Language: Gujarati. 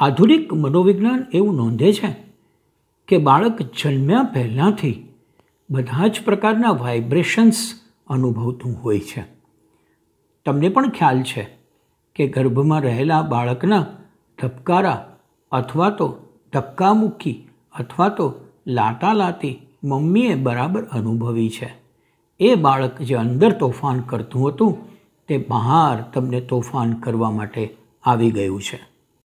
આધુનિક મનોવિજ્ઞાન એવું નોંધે છે કે બાળક જન્મ્યા પહેલાંથી બધા જ પ્રકારના વાઇબ્રેશન્સ અનુભવતું હોય છે તમને પણ ખ્યાલ છે કે ગર્ભમાં રહેલા બાળકના ધબકારા અથવા તો ધક્કા મૂકી અથવા તો લાટા લાતી મમ્મીએ બરાબર અનુભવી છે એ બાળક જે અંદર તોફાન કરતું હતું તે બહાર તમને તોફાન કરવા માટે આવી ગયું છે